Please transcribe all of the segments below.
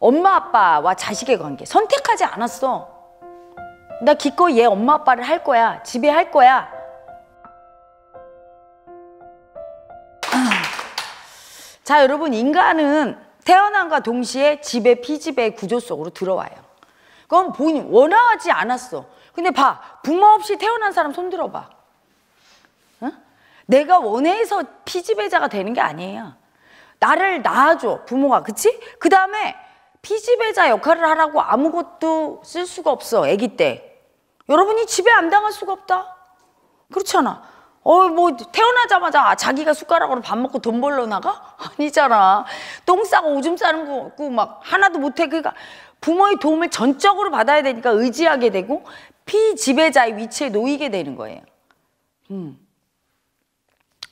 엄마 아빠와 자식의 관계 선택하지 않았어 나 기꺼이 얘 엄마 아빠를 할 거야 지배할 거야 아. 자 여러분 인간은 태어난과 동시에 지배 피지배 구조 속으로 들어와요 그럼 본인 원하지 않았어 근데 봐 부모 없이 태어난 사람 손 들어봐 내가 원해서 피지배자가 되는 게 아니에요 나를 낳아줘 부모가 그치? 그 다음에 피지배자 역할을 하라고 아무것도 쓸 수가 없어 아기 때 여러분이 집에 안 당할 수가 없다 그렇잖아 어 뭐 태어나자마자 자기가 숟가락으로 밥 먹고 돈 벌러 나가 아니잖아 똥 싸고 오줌 싸는 거 없고 막 하나도 못해 그러니까 부모의 도움을 전적으로 받아야 되니까 의지하게 되고 피지배자의 위치에 놓이게 되는 거예요 음.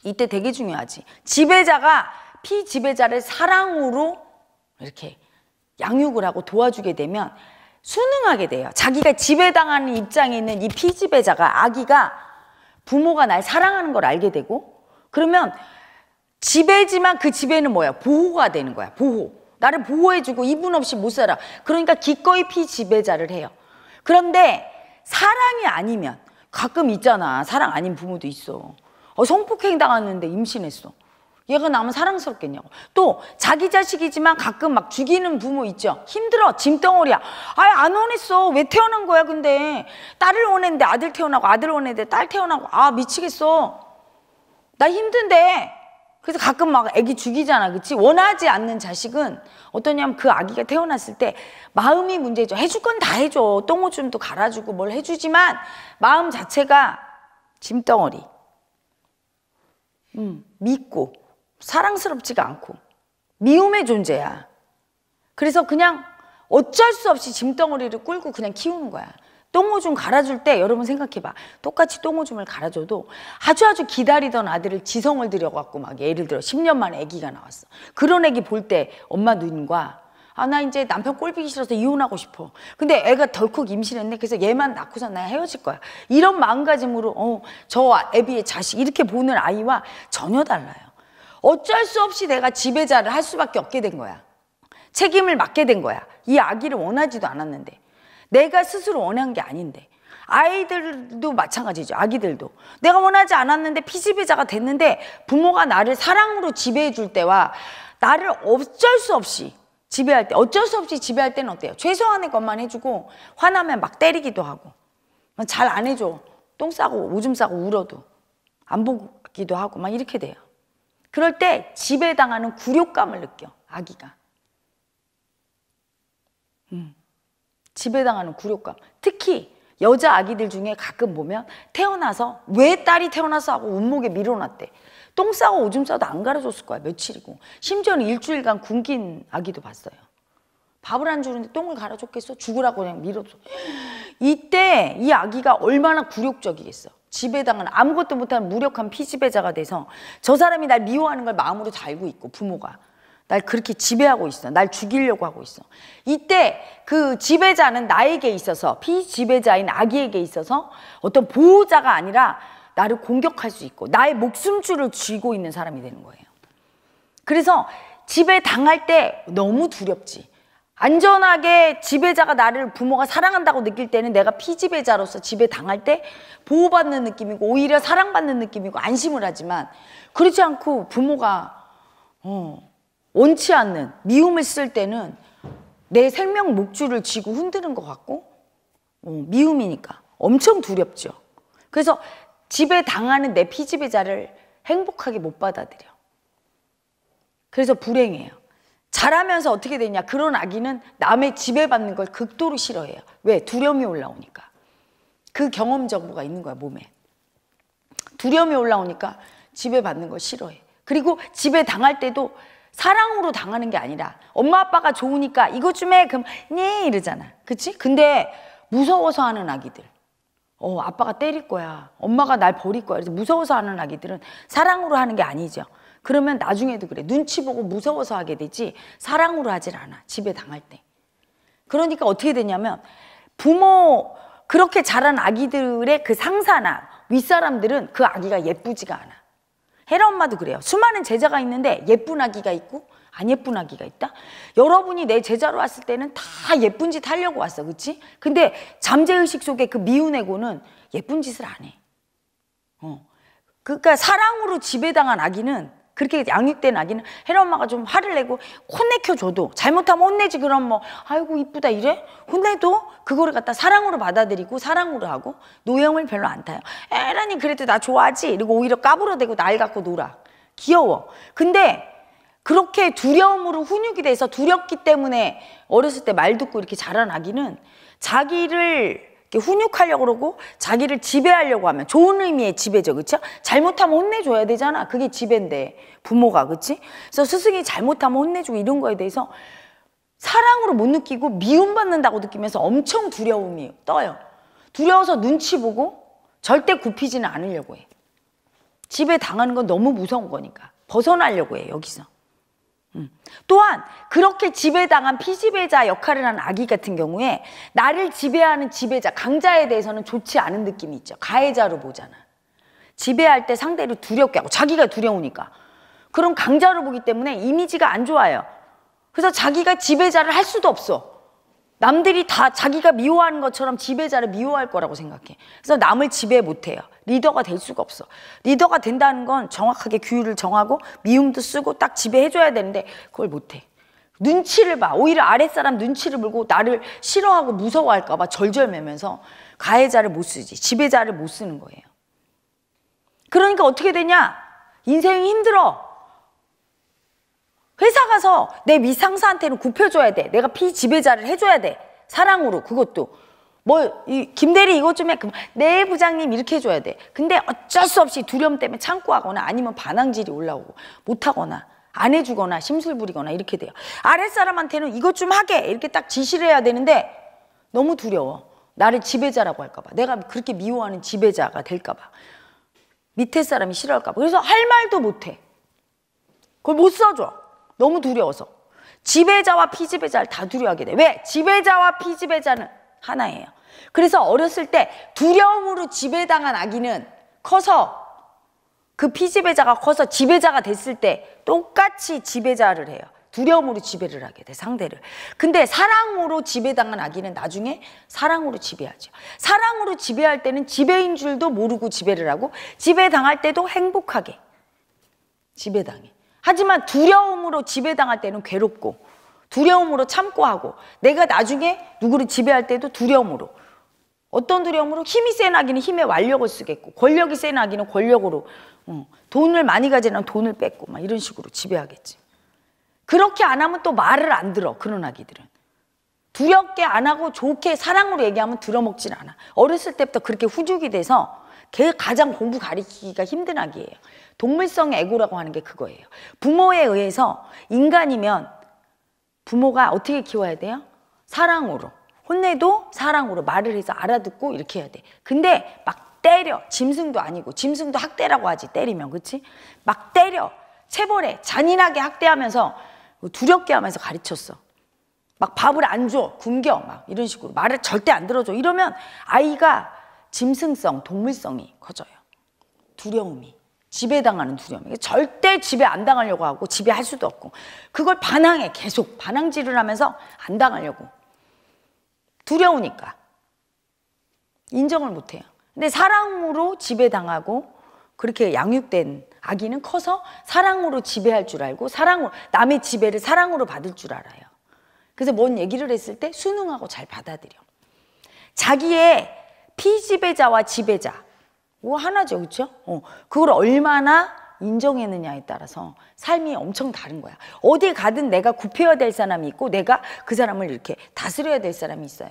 이때 되게 중요하지 지배자가 피지배자를 사랑으로 이렇게 양육을 하고 도와주게 되면 순응하게 돼요. 자기가 지배당하는 입장에 있는 이 피지배자가 아기가 부모가 날 사랑하는 걸 알게 되고 그러면 지배지만 그 지배는 뭐야? 보호가 되는 거야. 보호. 나를 보호해주고 이분 없이 못 살아. 그러니까 기꺼이 피지배자를 해요. 그런데 사랑이 아니면 가끔 있잖아. 사랑 아닌 부모도 있어. 어, 성폭행 당하는데 임신했어. 얘가 나면 사랑스럽겠냐고. 또 자기 자식이지만 가끔 막 죽이는 부모 있죠. 힘들어. 짐덩어리야. 아예 안 원했어. 왜 태어난 거야 근데. 딸을 원했는데 아들 태어나고 아들 원했는데 딸 태어나고 아 미치겠어. 나 힘든데. 그래서 가끔 막 애기 죽이잖아. 그치? 원하지 않는 자식은 어떠냐면 그 아기가 태어났을 때 마음이 문제죠. 해줄 건 다 해줘. 똥오줌도 갈아주고 뭘 해주지만 마음 자체가 짐덩어리. 음, 믿고. 사랑스럽지가 않고 미움의 존재야. 그래서 그냥 어쩔 수 없이 짐덩어리를 끌고 그냥 키우는 거야. 똥오줌 갈아줄 때 여러분 생각해봐. 똑같이 똥오줌을 갈아줘도 아주 아주 기다리던 아들을 지성을 들여갖고 막 예를 들어 10년 만에 아기가 나왔어. 그런 아기 볼 때 엄마 눈과 아나 이제 남편 꼴보기 싫어서 이혼하고 싶어. 근데 애가 덜컥 임신했네. 그래서 얘만 낳고서 나 헤어질 거야. 이런 마음가짐으로 어저 애비의 자식 이렇게 보는 아이와 전혀 달라요. 어쩔 수 없이 내가 지배자를 할 수밖에 없게 된 거야. 책임을 맡게 된 거야. 이 아기를 원하지도 않았는데. 내가 스스로 원한 게 아닌데. 아이들도 마찬가지죠. 아기들도. 내가 원하지 않았는데 피지배자가 됐는데 부모가 나를 사랑으로 지배해 줄 때와 나를 어쩔 수 없이 지배할 때, 어쩔 수 없이 지배할 때는 어때요? 최소한의 것만 해주고 화나면 막 때리기도 하고. 잘 안 해줘. 똥 싸고 오줌 싸고 울어도 안 보기도 하고 막 이렇게 돼요. 그럴 때 지배당하는 굴욕감을 느껴, 아기가. 음, 지배당하는 굴욕감. 특히 여자 아기들 중에 가끔 보면 태어나서 왜 딸이 태어나서 하고 운목에 밀어놨대. 똥 싸고 오줌 싸도 안 갈아줬을 거야 며칠이고 심지어는 일주일간 굶긴 아기도 봤어요 밥을 안 주는데 똥을 갈아줬겠어? 죽으라고 그냥 밀어줘 이때 이 아기가 얼마나 굴욕적이겠어 지배당한 아무것도 못한 무력한 피지배자가 돼서 저 사람이 날 미워하는 걸 마음으로 다 알고 있고 부모가 날 그렇게 지배하고 있어. 날 죽이려고 하고 있어. 이때 그 지배자는 나에게 있어서 피지배자인 아기에게 있어서 어떤 보호자가 아니라 나를 공격할 수 있고 나의 목숨줄을 쥐고 있는 사람이 되는 거예요. 그래서 지배당할 때 너무 두렵지. 안전하게 지배자가 나를 부모가 사랑한다고 느낄 때는 내가 피지배자로서 지배당할 때 보호받는 느낌이고 오히려 사랑받는 느낌이고 안심을 하지만 그렇지 않고 부모가 어, 원치 않는 미움을 쓸 때는 내 생명 목줄을 쥐고 흔드는 것 같고 어, 미움이니까 엄청 두렵죠. 그래서 지배당하는 내 피지배자를 행복하게 못 받아들여. 그래서 불행해요. 자라면서 어떻게 되냐 그런 아기는 남의 지배받는 걸 극도로 싫어해요 왜 두려움이 올라오니까 그 경험 정보가 있는 거야 몸에 두려움이 올라오니까 지배받는 걸 싫어해 그리고 집에 당할 때도 사랑으로 당하는 게 아니라 엄마 아빠가 좋으니까 이것 좀해 그럼 네 이러잖아 그치 근데 무서워서 하는 아기들 어 아빠가 때릴 거야 엄마가 날 버릴 거야 그래서 무서워서 하는 아기들은 사랑으로 하는 게 아니죠 그러면 나중에도 그래. 눈치 보고 무서워서 하게 되지 사랑으로 하질 않아. 집에 당할 때. 그러니까 어떻게 되냐면 부모 그렇게 자란 아기들의 그 상사나 윗사람들은 그 아기가 예쁘지가 않아. 헤라 엄마도 그래요. 수많은 제자가 있는데 예쁜 아기가 있고 안 예쁜 아기가 있다? 여러분이 내 제자로 왔을 때는 다 예쁜 짓 하려고 왔어. 그치? 근데 잠재의식 속에 그 미운 애고는 예쁜 짓을 안 해. 어. 그러니까 사랑으로 지배당한 아기는 그렇게 양육된 아기는 혜라 엄마가 좀 화를 내고 혼내켜줘도 잘못하면 혼내지 그럼 뭐 아이고 이쁘다 이래 혼내도 그거를 갖다 사랑으로 받아들이고 사랑으로 하고 노형을 별로 안 타요 에라니 그래도 나 좋아하지 이러고 오히려 까불어대고 날 갖고 놀아 귀여워 근데 그렇게 두려움으로 훈육이 돼서 두렵기 때문에 어렸을 때 말 듣고 이렇게 자란 아기는 자기를 훈육하려고 그러고 자기를 지배하려고 하면 좋은 의미의 지배죠. 그렇죠? 잘못하면 혼내줘야 되잖아. 그게 지배인데 부모가 그렇지? 그래서 스승이 잘못하면 혼내주고 이런 거에 대해서 사랑으로 못 느끼고 미움받는다고 느끼면서 엄청 두려움이 떠요. 두려워서 눈치 보고 절대 굽히지는 않으려고 해. 집에 당하는 건 너무 무서운 거니까 벗어나려고 해 여기서. 음. 또한 그렇게 지배당한 피지배자 역할을 하는 아기 같은 경우에 나를 지배하는 지배자 강자에 대해서는 좋지 않은 느낌이 있죠 가해자로 보잖아 지배할 때 상대를 두렵게 하고 자기가 두려우니까 그럼 강자로 보기 때문에 이미지가 안 좋아요 그래서 자기가 지배자를 할 수도 없어 남들이 다 자기가 미워하는 것처럼 지배자를 미워할 거라고 생각해 그래서 남을 지배 못해요 리더가 될 수가 없어. 리더가 된다는 건 정확하게 규율을 정하고 미움도 쓰고 딱 지배해줘야 되는데 그걸 못해. 눈치를 봐. 오히려 아랫사람 눈치를 보고 나를 싫어하고 무서워할까 봐 절절매면서 가해자를 못 쓰지. 지배자를 못 쓰는 거예요. 그러니까 어떻게 되냐? 인생이 힘들어. 회사 가서 내 위상사한테는 굽혀줘야 돼. 내가 피지배자를 해줘야 돼. 사랑으로 그것도. 뭐이 김대리 이것 좀 해. 그럼 네 부장님 이렇게 해줘야 돼. 근데 어쩔 수 없이 두려움 때문에 참고하거나 아니면 반항질이 올라오고 못하거나 안 해주거나 심술 부리거나 이렇게 돼요. 아랫사람한테는 이것 좀 하게 이렇게 딱 지시를 해야 되는데 너무 두려워. 나를 지배자라고 할까봐. 내가 그렇게 미워하는 지배자가 될까봐. 밑에 사람이 싫어할까봐. 그래서 할 말도 못해. 그걸 못 써줘. 너무 두려워서. 지배자와 피지배자를 다 두려워하게 돼. 왜? 지배자와 피지배자는 하나예요. 그래서 어렸을 때 두려움으로 지배당한 아기는 커서 그 피지배자가 커서 지배자가 됐을 때 똑같이 지배자를 해요. 두려움으로 지배를 하게 돼 상대를. 근데 사랑으로 지배당한 아기는 나중에 사랑으로 지배하죠. 사랑으로 지배할 때는 지배인 줄도 모르고 지배를 하고 지배당할 때도 행복하게 지배당해. 하지만 두려움으로 지배당할 때는 괴롭고 두려움으로 참고 하고 내가 나중에 누구를 지배할 때도 두려움으로 어떤 두려움으로 힘이 센 아기는 힘의 완력을 쓰겠고 권력이 센 아기는 권력으로 어, 돈을 많이 가지는 돈을 뺏고 막 이런 식으로 지배하겠지. 그렇게 안 하면 또 말을 안 들어 그런 아기들은. 두렵게 안 하고 좋게 사랑으로 얘기하면 들어먹진 않아. 어렸을 때부터 그렇게 후죽이 돼서 걔 가장 공부 가리키기가 힘든 아기예요. 동물성 애고라고 하는 게 그거예요. 부모에 의해서 인간이면 부모가 어떻게 키워야 돼요? 사랑으로. 혼내도 사랑으로 말을 해서 알아듣고 이렇게 해야 돼. 근데 막 때려. 짐승도 아니고 짐승도 학대라고 하지 때리면 그치? 막 때려. 체벌해. 잔인하게 학대하면서 두렵게 하면서 가르쳤어. 막 밥을 안 줘. 굶겨. 막 이런 식으로 말을 절대 안 들어줘. 이러면 아이가 짐승성, 동물성이 커져요. 두려움이. 지배당하는 두려움이 절대 지배 안 당하려고 하고 지배할 수도 없고 그걸 반항해 계속 반항질을 하면서 안 당하려고 두려우니까. 인정을 못해요. 근데 사랑으로 지배당하고 그렇게 양육된 아기는 커서 사랑으로 지배할 줄 알고 사랑으로 남의 지배를 사랑으로 받을 줄 알아요. 그래서 뭔 얘기를 했을 때 순응하고 잘 받아들여. 자기의 피지배자와 지배자 뭐 하나죠, 그렇 어, 그걸 얼마나 인정했느냐에 따라서 삶이 엄청 다른 거야. 어디 가든 내가 굽혀야 될 사람이 있고 내가 그 사람을 이렇게 다스려야 될 사람이 있어요.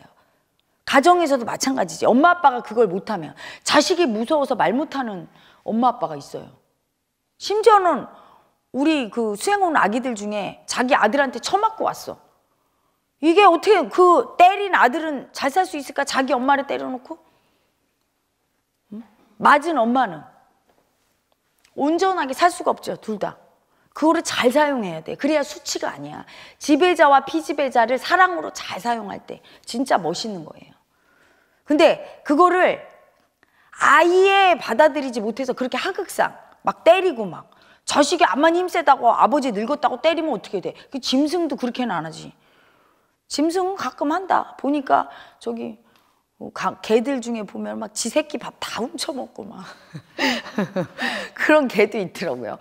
가정에서도 마찬가지지. 엄마 아빠가 그걸 못하면 자식이 무서워서 말 못하는 엄마 아빠가 있어요. 심지어는 우리 그 수행원 아기들 중에 자기 아들한테 처맞고 왔어. 이게 어떻게 그 때린 아들은 잘 살 수 있을까? 자기 엄마를 때려놓고? 맞은 엄마는? 온전하게 살 수가 없죠. 둘 다. 그거를 잘 사용해야 돼. 그래야 수치가 아니야. 지배자와 피지배자를 사랑으로 잘 사용할 때 진짜 멋있는 거예요. 근데 그거를 아예 받아들이지 못해서 그렇게 하극상 막 때리고 막 자식이 암만 힘세다고 아버지 늙었다고 때리면 어떻게 돼? 그 짐승도 그렇게는 안 하지. 짐승은 가끔 한다. 보니까 저기 뭐 개들 중에 보면 막지 새끼 밥 다 훔쳐먹고 막 그런 개도 있더라고요.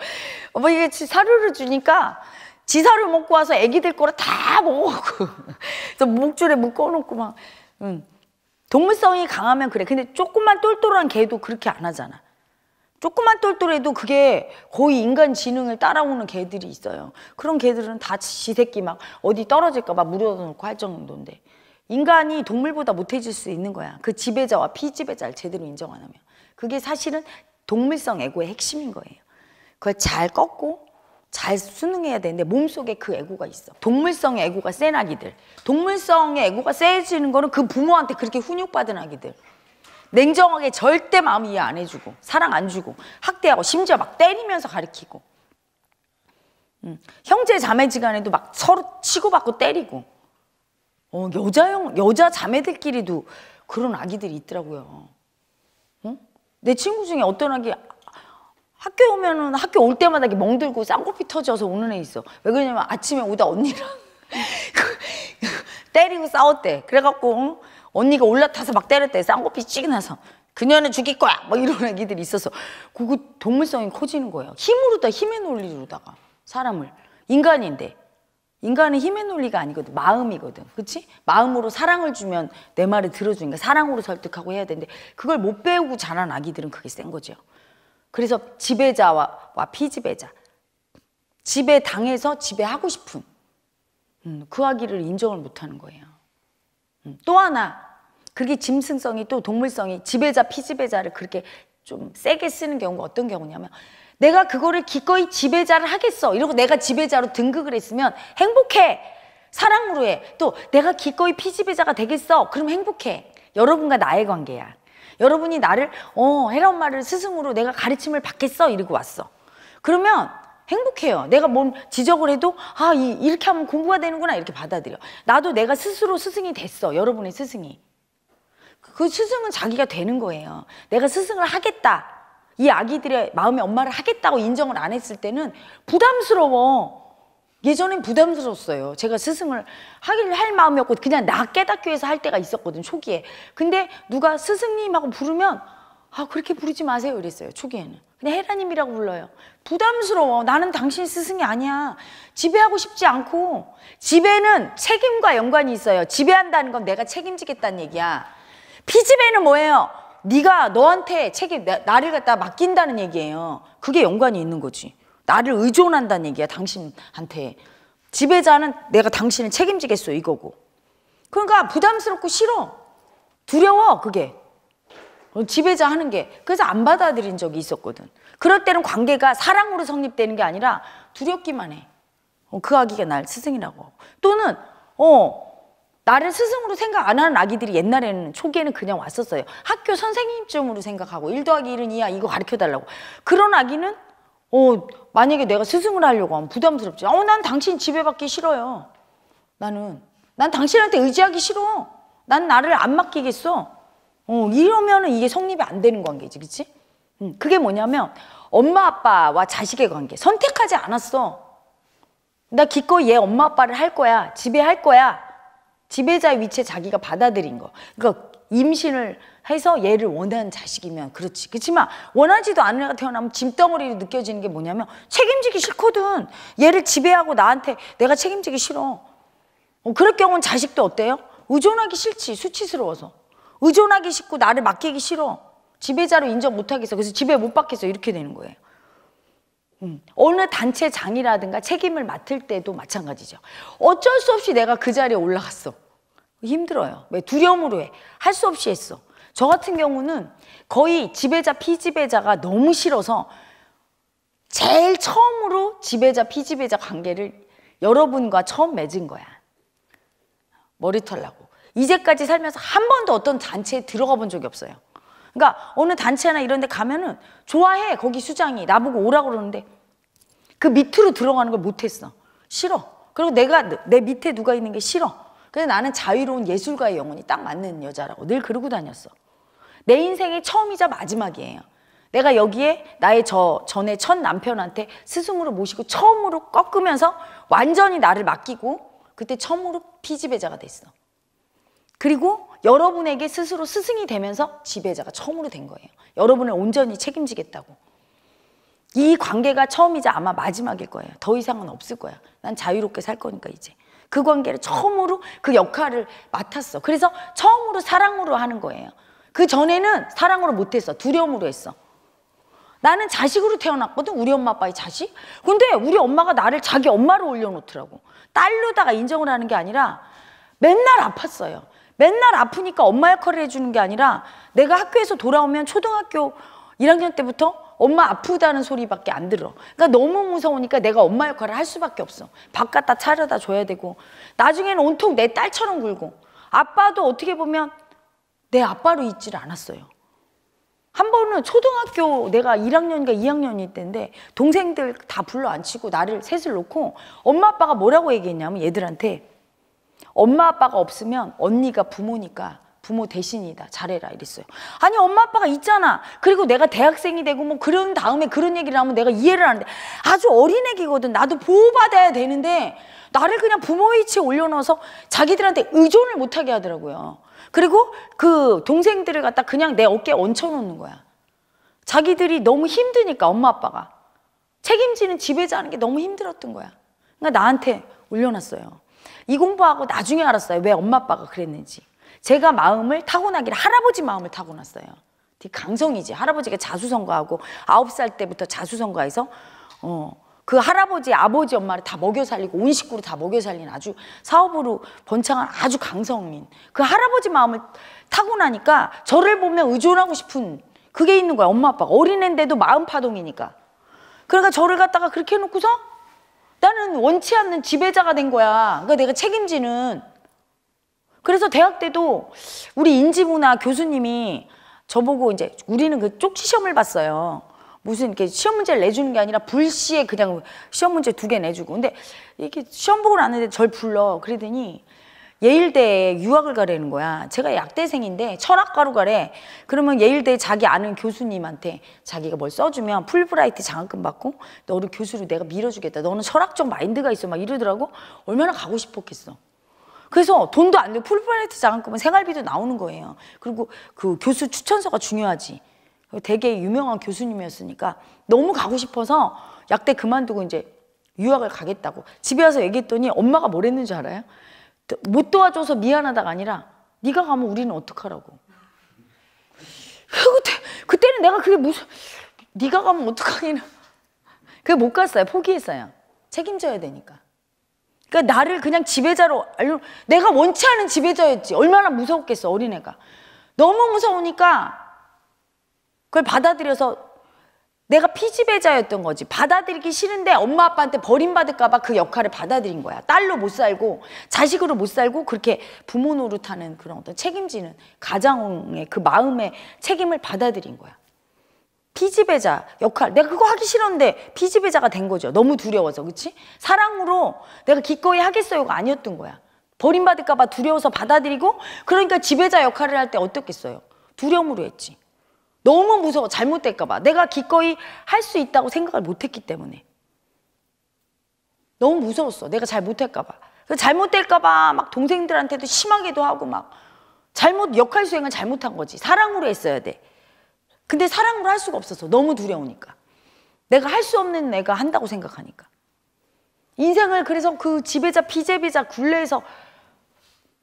뭐 이게 사료를 주니까 지 사료 먹고 와서 애기들 거를 다 먹어갖고 그래서 목줄에 묶어놓고 막 응. 동물성이 강하면 그래. 근데 조금만 똘똘한 개도 그렇게 안 하잖아. 조금만 똘똘해도 그게 거의 인간 지능을 따라오는 개들이 있어요. 그런 개들은 다 지새끼 막 어디 떨어질까 봐 물어놓고 할 정도인데. 인간이 동물보다 못해질 수 있는 거야. 그 지배자와 피지배자를 제대로 인정 안 하면. 그게 사실은 동물성 에고의 핵심인 거예요. 그걸 잘 꺾고 잘 수능해야 되는데 몸속에 그 에고가 있어. 동물성 에고가 센 아기들. 동물성의 에고가 세지는 거는 그 부모한테 그렇게 훈육받은 아기들. 냉정하게 절대 마음 이해 안 해주고 사랑 안 주고 학대하고 심지어 막 때리면서 가르키고 음. 형제 자매 지간에도 막 서로 치고받고 때리고 어, 여자형 여자 자매들끼리도 그런 아기들이 있더라고요. 응? 내 친구 중에 어떤 아기 학교 오면은 학교 올 때마다 이렇게 멍들고 쌍코피 터져서 우는 애 있어. 왜 그러냐면 아침에 오다 언니랑 때리고 싸웠대. 그래갖고 응? 언니가 올라타서 막 때렸대. 쌍코피 찌게 나서. 그녀는 죽일 거야. 막 뭐 이런 애기들이 있어서 그거 동물성이 커지는 거예요. 힘으로다 힘의 논리로다가 사람을 인간인데 인간의 힘의 논리가 아니거든. 마음이거든. 그치? 마음으로 사랑을 주면 내 말을 들어주니까 사랑으로 설득하고 해야 되는데 그걸 못 배우고 자란 아기들은 그게 센 거죠. 그래서 지배자와 피지배자. 지배 당해서 지배하고 싶은 음, 그 아기를 인정을 못 하는 거예요. 음, 또 하나, 그게 짐승성이 또 동물성이 지배자, 피지배자를 그렇게 좀 세게 쓰는 경우가 어떤 경우냐면 내가 그거를 기꺼이 지배자를 하겠어. 이러고 내가 지배자로 등극을 했으면 행복해. 사랑으로 해. 또 내가 기꺼이 피지배자가 되겠어. 그럼 행복해. 여러분과 나의 관계야. 여러분이 나를 어 헤라 엄마를 스승으로 내가 가르침을 받겠어 이러고 왔어. 그러면 행복해요. 내가 뭔 지적을 해도 아 이, 이렇게 하면 공부가 되는구나 이렇게 받아들여. 나도 내가 스스로 스승이 됐어. 여러분의 스승이. 그, 그 스승은 자기가 되는 거예요. 내가 스승을 하겠다. 이 아기들의 마음에 엄마를 하겠다고 인정을 안 했을 때는 부담스러워. 예전엔 부담스러웠어요. 제가 스승을 하길 할 마음이 없고 그냥 나 깨닫기 위해서 할 때가 있었거든 초기에. 근데 누가 스승님하고 부르면 아 그렇게 부르지 마세요 이랬어요 초기에는. 그냥 헤라님이라고 불러요. 부담스러워. 나는 당신 스승이 아니야. 지배하고 싶지 않고 지배는 책임과 연관이 있어요. 지배한다는 건 내가 책임지겠다는 얘기야. 피지배는 뭐예요? 네가 너한테 책임 나를 갖다 맡긴다는 얘기예요. 그게 연관이 있는 거지. 나를 의존한다는 얘기야 당신한테. 지배자는 내가 당신을 책임지겠어 이거고. 그러니까 부담스럽고 싫어. 두려워 그게. 지배자 하는 게. 그래서 안 받아들인 적이 있었거든. 그럴 때는 관계가 사랑으로 성립되는 게 아니라 두렵기만 해. 어, 그 아기가 날 스승이라고 또는 어 나를 스승으로 생각 안 하는 아기들이 옛날에는 초기에는 그냥 왔었어요. 학교 선생님쯤으로 생각하고 일 더하기 1은 2야 이거 가르쳐 달라고. 그런 아기는 어 만약에 내가 스승을 하려고 하면 부담스럽지. 어난 당신 집에 받기 싫어요. 나는 난 당신한테 의지하기 싫어. 난 나를 안 맡기겠어. 어 이러면은 이게 성립이 안 되는 관계지, 그치지 음, 그게 뭐냐면 엄마 아빠와 자식의 관계 선택하지 않았어. 나 기꺼이 얘 엄마 아빠를 할 거야 집에 할 거야 지배자 의 위치에 자기가 받아들인 거. 그러니까 임신을 해서 얘를 원하는 자식이면 그렇지. 그렇지만 원하지도 않은 애가 태어나면 짐덩어리로 느껴지는 게 뭐냐면 책임지기 싫거든. 얘를 지배하고 나한테 내가 책임지기 싫어. 어, 그럴 경우는 자식도 어때요? 의존하기 싫지. 수치스러워서. 의존하기 싫고 나를 맡기기 싫어. 지배자로 인정 못하겠어. 그래서 지배 못 받겠어. 이렇게 되는 거예요. 음, 어느 단체장이라든가 책임을 맡을 때도 마찬가지죠. 어쩔 수 없이 내가 그 자리에 올라갔어. 힘들어요. 왜 두려움으로 해. 할 수 없이 했어. 저 같은 경우는 거의 지배자, 피지배자가 너무 싫어서 제일 처음으로 지배자, 피지배자 관계를 여러분과 처음 맺은 거야. 머리털 나고. 이제까지 살면서 한 번도 어떤 단체에 들어가 본 적이 없어요. 그러니까 어느 단체나 이런 데 가면은 좋아해 거기 수장이 나보고 오라고 그러는데 그 밑으로 들어가는 걸 못했어 싫어 그리고 내가 내 밑에 누가 있는 게 싫어 그래서 나는 자유로운 예술가의 영혼이 딱 맞는 여자라고 늘 그러고 다녔어 내 인생의 처음이자 마지막이에요 내가 여기에 나의 저 전에 첫 남편한테 스승으로 모시고 처음으로 꺾으면서 완전히 나를 맡기고 그때 처음으로 피지배자가 됐어 그리고 여러분에게 스스로 스승이 되면서 지배자가 처음으로 된 거예요. 여러분을 온전히 책임지겠다고. 이 관계가 처음이자 아마 마지막일 거예요. 더 이상은 없을 거야. 난 자유롭게 살 거니까 이제. 그 관계를 처음으로 그 역할을 맡았어. 그래서 처음으로 사랑으로 하는 거예요. 그 전에는 사랑으로 못했어. 두려움으로 했어. 나는 자식으로 태어났거든. 우리 엄마 아빠의 자식. 근데 우리 엄마가 나를 자기 엄마로 올려놓더라고. 딸로다가 인정을 하는 게 아니라 맨날 아팠어요. 맨날 아프니까 엄마 역할을 해주는 게 아니라 내가 학교에서 돌아오면 초등학교 1학년 때부터 엄마 아프다는 소리밖에 안 들어. 그러니까 너무 무서우니까 내가 엄마 역할을 할 수밖에 없어. 밥 갖다 차려다 줘야 되고 나중에는 온통 내 딸처럼 굴고 아빠도 어떻게 보면 내 아빠로 있질 않았어요. 한 번은 초등학교 내가 1학년인가 2학년일 때인데 동생들 다 불러 앉히고 나를 셋을 놓고 엄마 아빠가 뭐라고 얘기했냐면 얘들한테 엄마 아빠가 없으면 언니가 부모니까 부모 대신이다 잘해라 이랬어요 아니 엄마 아빠가 있잖아 그리고 내가 대학생이 되고 뭐 그런 다음에 그런 얘기를 하면 내가 이해를 하는데 아주 어린애기거든 나도 보호받아야 되는데 나를 그냥 부모 위치에 올려놓아서 자기들한테 의존을 못하게 하더라고요 그리고 그 동생들을 갖다 그냥 내 어깨에 얹혀놓는 거야 자기들이 너무 힘드니까 엄마 아빠가 책임지는 지배자하는 게 너무 힘들었던 거야 그러니까 나한테 올려놨어요 이 공부하고 나중에 알았어요. 왜 엄마 아빠가 그랬는지. 제가 마음을 타고나기를 할아버지 마음을 타고났어요. 되게 강성이지. 할아버지가 자수성가하고 아홉 살 때부터 자수성가해서 어, 그 할아버지, 아버지, 엄마를 다 먹여 살리고 온식구로다 먹여 살린 아주 사업으로 번창한 아주 강성인 그 할아버지 마음을 타고나니까 저를 보면 의존하고 싶은 그게 있는 거야. 엄마 아빠가 어린애인데도 마음 파동이니까. 그러니까 저를 갖다가 그렇게 해놓고서 나는 원치 않는 지배자가 된 거야. 그러니까 내가 책임지는. 그래서 대학 때도 우리 인지문화 교수님이 저보고 이제 우리는 그 쪽지 시험을 봤어요. 무슨 이렇게 시험 문제를 내주는 게 아니라 불시에 그냥 시험 문제 두 개 내주고. 근데 이렇게 시험 보고 나는데 절 불러. 그러더니 예일대에 유학을 가려는 거야. 제가 약대생인데 철학과로 가래. 그러면 예일대 자기 아는 교수님한테 자기가 뭘 써주면 풀브라이트 장학금 받고 너를 교수로 내가 밀어주겠다. 너는 철학적 마인드가 있어. 막 이러더라고. 얼마나 가고 싶었겠어. 그래서 돈도 안 내고 풀브라이트 장학금은 생활비도 나오는 거예요. 그리고 그 교수 추천서가 중요하지. 되게 유명한 교수님이었으니까 너무 가고 싶어서 약대 그만두고 이제 유학을 가겠다고 집에 와서 얘기했더니 엄마가 뭘 했는지 알아요? 못 도와줘서 미안하다가 아니라 네가 가면 우리는 어떡하라고. 그때 그때는 내가 그게 무슨 네가 가면 어떡하냐. 그게 못 갔어요. 포기했어요. 책임져야 되니까. 그러니까 나를 그냥 지배자로 내가 원치 않은 지배자였지. 얼마나 무서웠겠어 어린애가. 너무 무서우니까 그걸 받아들여서 내가 피지배자였던 거지. 받아들이기 싫은데 엄마 아빠한테 버림받을까봐 그 역할을 받아들인 거야. 딸로 못 살고 자식으로 못 살고 그렇게 부모 노릇하는 그런 어떤 책임지는 가장의 그 마음의 책임을 받아들인 거야. 피지배자 역할 내가 그거 하기 싫었는데 피지배자가 된 거죠 너무 두려워서 그치 사랑으로 내가 기꺼이 하겠어요가 아니었던 거야 버림받을까 봐 두려워서 받아들이고 그러니까 지배자 역할을 할 때 어떻겠어요 두려움으로 했지 너무 무서워 잘못될까봐 내가 기꺼이 할 수 있다고 생각을 못했기 때문에 너무 무서웠어 내가 잘 못할까봐 잘못될까봐 막 동생들한테도 심하게도 하고 막 잘못 역할 수행을 잘못한 거지 사랑으로 했어야 돼 근데 사랑으로 할 수가 없어서 너무 두려우니까 내가 할 수 없는 내가 한다고 생각하니까 인생을 그래서 그 지배자 피제배자 굴레에서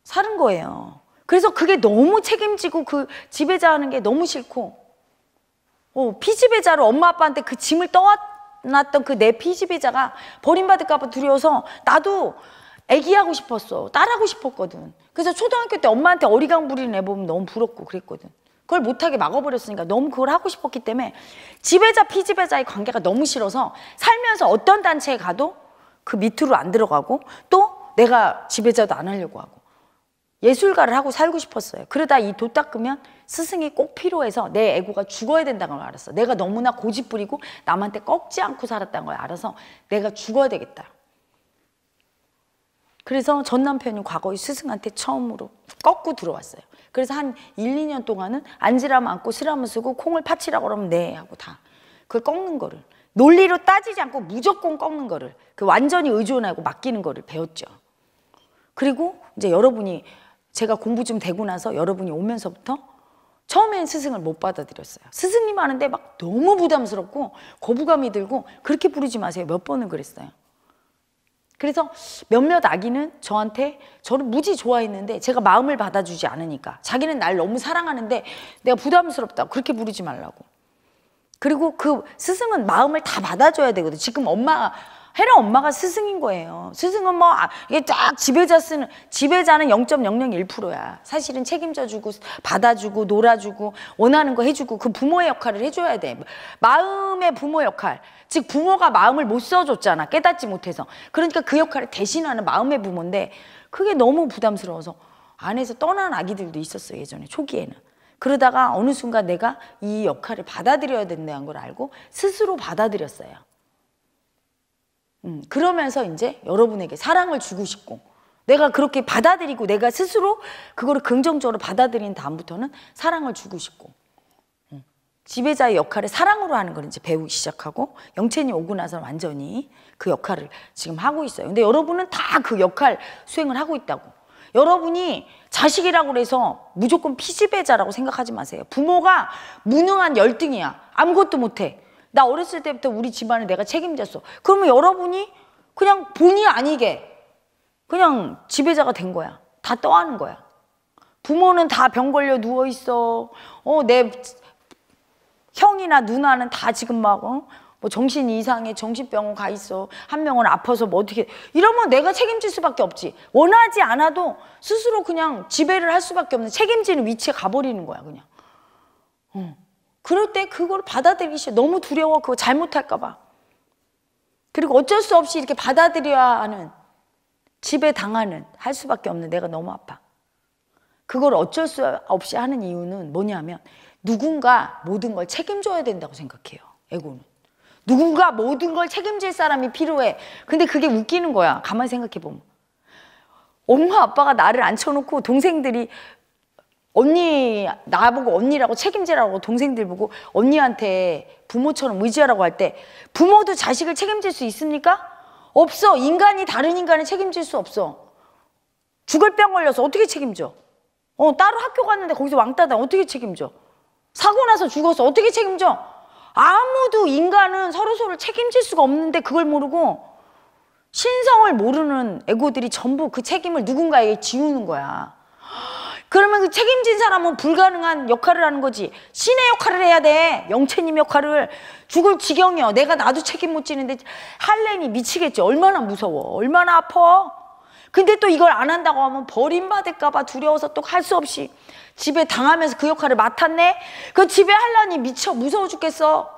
사는 거예요 그래서 그게 너무 책임지고 그 지배자 하는 게 너무 싫고 어, 피지배자로 엄마 아빠한테 그 짐을 떠났던그 내 피지배자가 버림받을까봐 두려워서 나도 애기하고 싶었어. 딸하고 싶었거든. 그래서 초등학교 때 엄마한테 어리광 부리는 애 보면 너무 부럽고 그랬거든. 그걸 못하게 막아버렸으니까 너무 그걸 하고 싶었기 때문에 지배자 피지배자의 관계가 너무 싫어서 살면서 어떤 단체에 가도 그 밑으로 안 들어가고 또 내가 지배자도 안 하려고 하고 예술가를 하고 살고 싶었어요. 그러다 이도 닦으면 스승이 꼭 필요해서 내 에고가 죽어야 된다는 걸 알았어. 내가 너무나 고집부리고 남한테 꺾지 않고 살았다는 걸 알아서 내가 죽어야 되겠다. 그래서 전 남편이 과거에 스승한테 처음으로 꺾고 들어왔어요. 그래서 한 1, 2년 동안은 앉으라면 앉고 쓰라면 쓰고 콩을 파치라고 그러면 네 하고 다. 그걸 꺾는 거를. 논리로 따지지 않고 무조건 꺾는 거를. 그 완전히 의존하고 맡기는 거를 배웠죠. 그리고 이제 여러분이 제가 공부 좀 되고 나서 여러분이 오면서부터 처음엔 스승을 못 받아들였어요. 스승님 하는데 막 너무 부담스럽고 거부감이 들고 그렇게 부르지 마세요. 몇 번은 그랬어요. 그래서 몇몇 아기는 저한테 저를 무지 좋아했는데 제가 마음을 받아주지 않으니까 자기는 날 너무 사랑하는데 내가 부담스럽다 그렇게 부르지 말라고 그리고 그 스승은 마음을 다 받아줘야 되거든 지금 엄마 헤라 엄마가 스승인 거예요. 스승은 뭐 아, 이게 쫙 지배자 쓰는 지배자는 0.001%야. 사실은 책임져 주고 받아주고 놀아주고 원하는 거 해주고 그 부모의 역할을 해줘야 돼. 마음의 부모 역할. 즉 부모가 마음을 못 써줬잖아. 깨닫지 못해서. 그러니까 그 역할을 대신하는 마음의 부모인데 그게 너무 부담스러워서 안에서 떠난 아기들도 있었어요. 예전에 초기에는. 그러다가 어느 순간 내가 이 역할을 받아들여야 된다는 걸 알고 스스로 받아들였어요. 음, 그러면서 이제 여러분에게 사랑을 주고 싶고 내가 그렇게 받아들이고 내가 스스로 그거를 긍정적으로 받아들인 다음부터는 사랑을 주고 싶고 음, 지배자의 역할을 사랑으로 하는 걸 이제 배우기 시작하고 영채님 오고 나서 완전히 그 역할을 지금 하고 있어요. 근데 여러분은 다 그 역할 수행을 하고 있다고. 여러분이 자식이라고 해서 무조건 피지배자라고 생각하지 마세요. 부모가 무능한 열등이야. 아무것도 못해. 나 어렸을 때부터 우리 집안을 내가 책임졌어. 그러면 여러분이 그냥 본의 아니게 그냥 지배자가 된 거야. 다 떠하는 거야. 부모는 다 병 걸려 누워 있어. 어, 내 형이나 누나는 다 지금 막 어? 뭐 정신이 상해 정신병원 가 있어 한 명은 아파서 뭐 어떻게 이러면 내가 책임질 수밖에 없지 원하지 않아도 스스로 그냥 지배를 할 수밖에 없는 책임지는 위치에 가버리는 거야 그냥 어. 그럴 때 그걸 받아들이기 싫어. 너무 두려워. 그거 잘못할까봐. 그리고 어쩔 수 없이 이렇게 받아들여야 하는, 집에 당하는, 할 수밖에 없는 내가 너무 아파. 그걸 어쩔 수 없이 하는 이유는 뭐냐면 누군가 모든 걸 책임져야 된다고 생각해요. 에고는. 누군가 모든 걸 책임질 사람이 필요해. 근데 그게 웃기는 거야. 가만 생각해 보면. 엄마 아빠가 나를 앉혀놓고 동생들이 언니 나보고 언니라고 책임지라고 동생들 보고 언니한테 부모처럼 의지하라고 할 때 부모도 자식을 책임질 수 있습니까? 없어. 인간이 다른 인간을 책임질 수 없어. 죽을 병 걸려서 어떻게 책임져? 어, 따로 학교 갔는데 거기서 왕따다 어떻게 책임져? 사고 나서 죽어서 어떻게 책임져? 아무도 인간은 서로서로 책임질 수가 없는데 그걸 모르고 신성을 모르는 에고들이 전부 그 책임을 누군가에게 지우는 거야. 그러면 그 책임진 사람은 불가능한 역할을 하는 거지. 신의 역할을 해야 돼. 영채님 역할을. 죽을 지경이야. 내가 나도 책임 못 지는데 할렌이 미치겠지. 얼마나 무서워. 얼마나 아파. 근데 또 이걸 안 한다고 하면 버림받을까봐 두려워서 또 할 수 없이 집에 당하면서 그 역할을 맡았네? 그 집에 할라니 미쳐 무서워 죽겠어.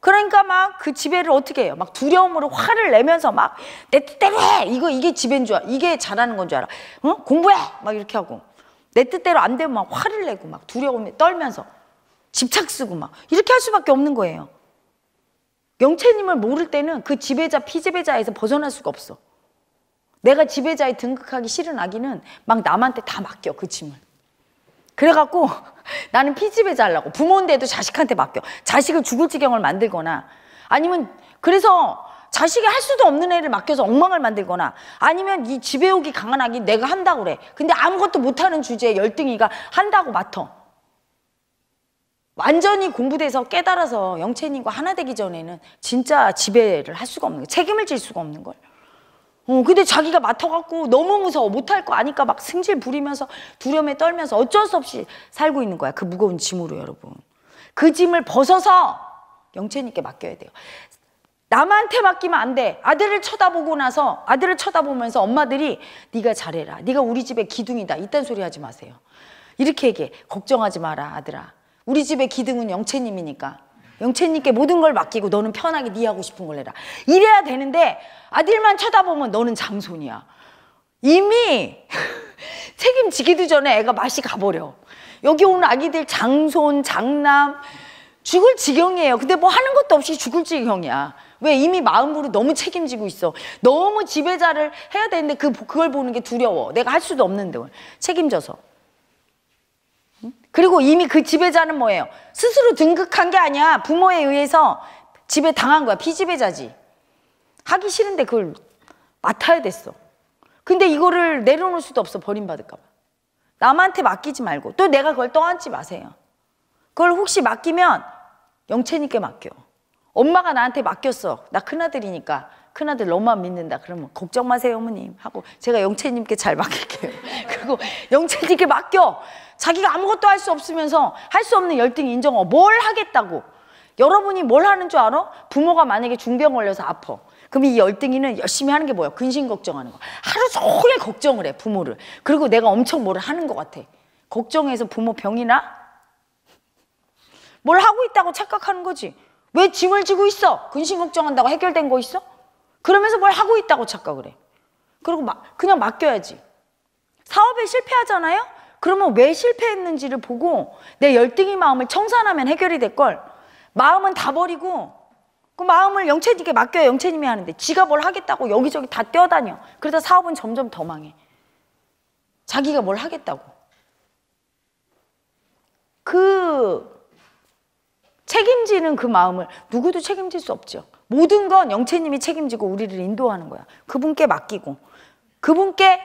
그러니까 막 그집에를 어떻게 해요? 막 두려움으로 화를 내면서 막내뜻대 이거, 이게 집인줄 알아. 이게 잘하는 건 줄 알아. 응? 공부해! 막 이렇게 하고. 내 뜻대로 안 되면 막 화를 내고 막 두려움에 떨면서 집착 쓰고 막 이렇게 할 수밖에 없는 거예요. 영체님을 모를 때는 그 지배자, 피지배자에서 벗어날 수가 없어. 내가 지배자에 등극하기 싫은 아기는 막 남한테 다 맡겨, 그 짐을. 그래갖고 나는 피지배자 하려고. 부모인데도 자식한테 맡겨. 자식을 죽을 지경을 만들거나 아니면 그래서 자식이 할 수도 없는 애를 맡겨서 엉망을 만들거나 아니면 이 지배욕이 강한 아기 내가 한다고 그래. 근데 아무것도 못하는 주제에 열등이가 한다고 맡어. 완전히 공부돼서 깨달아서 영체인과 하나 되기 전에는 진짜 지배를 할 수가 없는 거야. 책임을 질 수가 없는 걸. 어, 근데 자기가 맡아갖고 너무 무서워. 못할 거 아니까 막 승질 부리면서 두려움에 떨면서 어쩔 수 없이 살고 있는 거야. 그 무거운 짐으로 여러분. 그 짐을 벗어서 영체님께 맡겨야 돼요. 남한테 맡기면 안 돼. 아들을 쳐다보고 나서 아들을 쳐다보면서 엄마들이 네가 잘해라. 네가 우리 집의 기둥이다. 이딴 소리 하지 마세요. 이렇게 얘기해. 걱정하지 마라 아들아. 우리 집의 기둥은 영채님이니까. 영채님께 모든 걸 맡기고 너는 편하게 네 하고 싶은 걸 해라. 이래야 되는데 아들만 쳐다보면 너는 장손이야. 이미 책임지기도 전에 애가 맛이 가버려. 여기 오는 아기들 장손, 장남 죽을 지경이에요. 근데 뭐 하는 것도 없이 죽을 지경이야. 왜 이미 마음으로 너무 책임지고 있어. 너무 지배자를 해야 되는데 그 그걸 보는 게 두려워. 내가 할 수도 없는데 책임져서. 그리고 이미 그 지배자는 뭐예요? 스스로 등극한 게 아니야. 부모에 의해서 지배 당한 거야. 피지배자지. 하기 싫은데 그걸 맡아야 됐어. 근데 이거를 내려놓을 수도 없어. 버림받을까 봐. 남한테 맡기지 말고 또 내가 그걸 떠안지 마세요. 그걸 혹시 맡기면 영체님께 맡겨. 엄마가 나한테 맡겼어. 나 큰아들이니까. 큰아들 너만 믿는다. 그러면 걱정 마세요, 어머님. 하고 제가 영채님께 잘 맡길게요. 그리고 영채님께 맡겨. 자기가 아무것도 할 수 없으면서 할 수 없는 열등 인정어. 뭘 하겠다고. 여러분이 뭘 하는 줄 알아? 부모가 만약에 중병 걸려서 아퍼 그럼 이 열등이는 열심히 하는 게 뭐야? 근심 걱정하는 거. 하루 종일 걱정을 해, 부모를. 그리고 내가 엄청 뭘 하는 것 같아. 걱정해서 부모 병이나? 뭘 하고 있다고 착각하는 거지. 왜 짐을 지고 있어? 근심 걱정한다고 해결된 거 있어? 그러면서 뭘 하고 있다고 착각을 해. 그리고 막 그냥 맡겨야지. 사업에 실패하잖아요? 그러면 왜 실패했는지를 보고 내 열등이 마음을 청산하면 해결이 될 걸. 마음은 다 버리고 그 마음을 영채님께 맡겨야 영채님이 하는데 지가 뭘 하겠다고 여기저기 다 뛰어다녀. 그러다 사업은 점점 더 망해. 자기가 뭘 하겠다고. 그 책임지는 그 마음을 누구도 책임질 수 없죠. 모든 건 영채님이 책임지고 우리를 인도하는 거야. 그분께 맡기고 그분께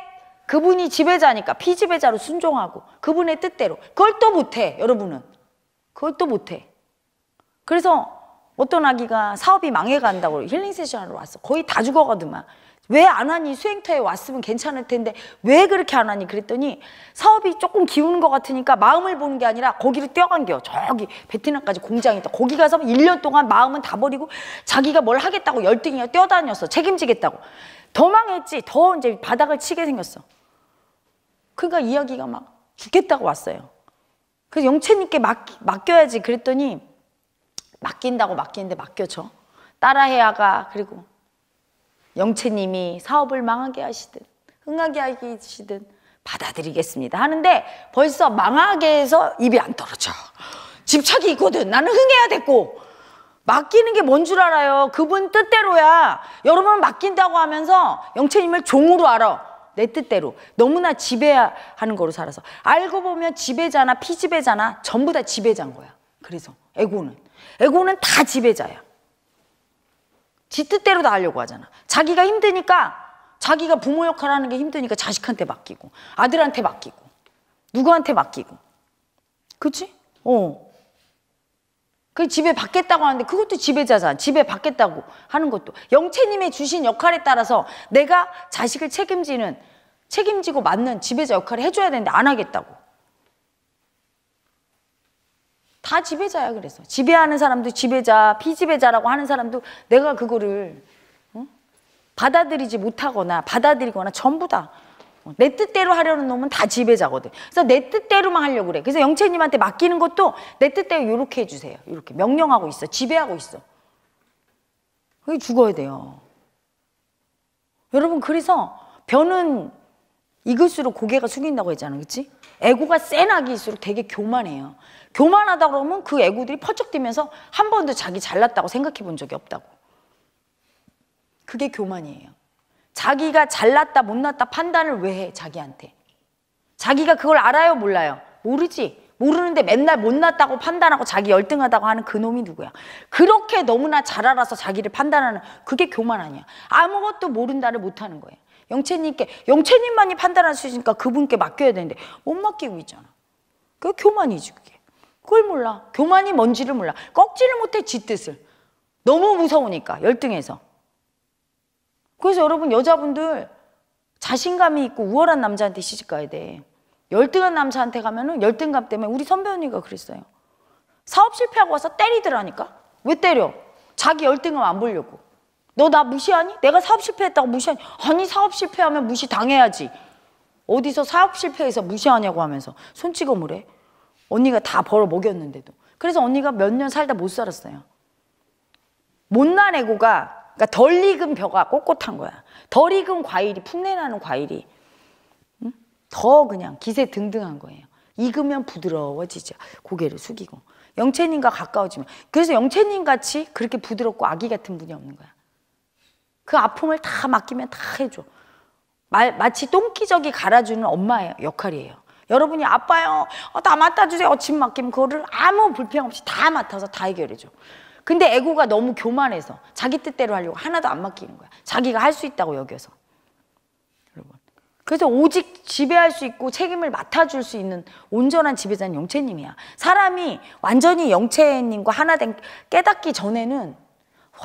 그분이 지배자니까 피지배자로 순종하고 그분의 뜻대로 그걸 또 못해 여러분은 그걸 또 못해 그래서 어떤 아기가 사업이 망해간다고 힐링 세션하러 왔어 거의 다 죽어가더만 왜안 하니 수행터에 왔으면 괜찮을 텐데 왜 그렇게 안 하니 그랬더니 사업이 조금 기우는 것 같으니까 마음을 보는 게 아니라 거기를 뛰어간 게요 저기 베트남까지 공장이 있다 거기 가서 1년 동안 마음은 다 버리고 자기가 뭘 하겠다고 열등이가 뛰어다녔어 책임지겠다고 더 망했지 더 이제 바닥을 치게 생겼어 그러니까 이야기가 막 죽겠다고 왔어요 그래서 영채님께 맡, 맡겨야지 그랬더니 맡긴다고 맡기는데 맡겨져 따라해야가 그리고 영채님이 사업을 망하게 하시든 흥하게 하시든 받아들이겠습니다 하는데 벌써 망하게 해서 입이 안 떨어져 집착이 있거든 나는 흥해야 됐고 맡기는 게 뭔 줄 알아요 그분 뜻대로야 여러분 맡긴다고 하면서 영채님을 종으로 알아 내 뜻대로 너무나 지배하는 거로 살아서 알고 보면 지배자나 피지배자나 전부 다 지배자인 거야 그래서 에고는 에고는 다 지배자야 지 뜻대로 다 하려고 하잖아. 자기가 힘드니까 자기가 부모 역할 하는 게 힘드니까 자식한테 맡기고 아들한테 맡기고 누구한테 맡기고 그치? 어. 그 집에 받겠다고 하는데 그것도 지배자잖아. 집에 받겠다고 하는 것도 영채님의 주신 역할에 따라서 내가 자식을 책임지는 책임지고 맞는 지배자 역할을 해줘야 되는데 안 하겠다고 다 지배자야 그래서 지배하는 사람도 지배자 피지배자라고 하는 사람도 내가 그거를 받아들이지 못하거나 받아들이거나 전부 다내 어, 뜻대로 하려는 놈은 다 지배자거든 그래서 내 뜻대로만 하려고 그래 그래서 영채님한테 맡기는 것도 내 뜻대로 이렇게 해주세요 이렇게 명령하고 있어 지배하고 있어 그게 죽어야 돼요 여러분 그래서 변은 익을수록 고개가 숙인다고 했잖아 그치? 에고가 센 악이일수록 되게 교만해요 교만하다 고 그러면 그 애구들이 펄쩍 뛰면서 한 번도 자기 잘났다고 생각해 본 적이 없다고. 그게 교만이에요. 자기가 잘났다 못났다 판단을 왜 해 자기한테. 자기가 그걸 알아요 몰라요? 모르지. 모르는데 맨날 못났다고 판단하고 자기 열등하다고 하는 그놈이 누구야? 그렇게 너무나 잘 알아서 자기를 판단하는 그게 교만 아니야. 아무것도 모른다를 못하는 거예요. 영채님께 영채님만이 판단할 수 있으니까 그분께 맡겨야 되는데 못 맡기고 있잖아. 그 교만이지. 그걸 몰라. 교만이 뭔지를 몰라. 꺾지를 못해 지 뜻을. 너무 무서우니까 열등해서. 그래서 여러분 여자분들 자신감이 있고 우월한 남자한테 시집 가야 돼. 열등한 남자한테 가면은 열등감 때문에 우리 선배 언니가 그랬어요. 사업 실패하고 와서 때리더라니까. 왜 때려? 자기 열등감 안 보려고. 너 나 무시하니? 내가 사업 실패했다고 무시하니? 아니 사업 실패하면 무시 당해야지. 어디서 사업 실패해서 무시하냐고 하면서 손찌검을 해. 언니가 다 벌어 먹였는데도. 그래서 언니가 몇 년 살다 못 살았어요. 못난 애고가 그러니까 덜 익은 벼가 꼿꼿한 거야. 덜 익은 과일이 풋내나는 과일이 더 그냥 기세 등등한 거예요. 익으면 부드러워지죠. 고개를 숙이고 영채님과 가까워지면 그래서 영채님 같이 그렇게 부드럽고 아기 같은 분이 없는 거야. 그 아픔을 다 맡기면 다 해줘. 마, 마치 똥기저귀 갈아주는 엄마의 역할이에요. 여러분이 아빠요 어, 다 맡아주세요 집 맡기면 그거를 아무 불평 없이 다 맡아서 다 해결해줘 근데 애고가 너무 교만해서 자기 뜻대로 하려고 하나도 안 맡기는 거야 자기가 할 수 있다고 여겨서 그래서 오직 지배할 수 있고 책임을 맡아줄 수 있는 온전한 지배자는 영채님이야 사람이 완전히 영채님과 하나 된 깨닫기 전에는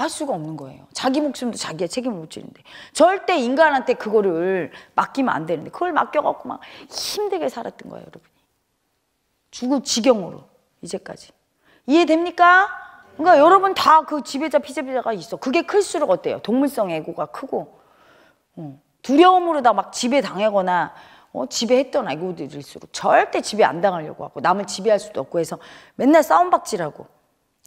할 수가 없는 거예요. 자기 목숨도 자기의 책임을 못 지는데 절대 인간한테 그거를 맡기면 안 되는데 그걸 맡겨갖고 막 힘들게 살았던 거예요, 여러분 죽을 지경으로 이제까지 이해됩니까? 그러니까 여러분 다 그 지배자 피제자가 있어. 그게 클수록 어때요? 동물성 애고가 크고 어, 두려움으로 다 막 지배 당하거나 어, 지배했던 아고들일수록 절대 지배 안 당하려고 하고 남을 지배할 수도 없고 해서 맨날 싸움박질하고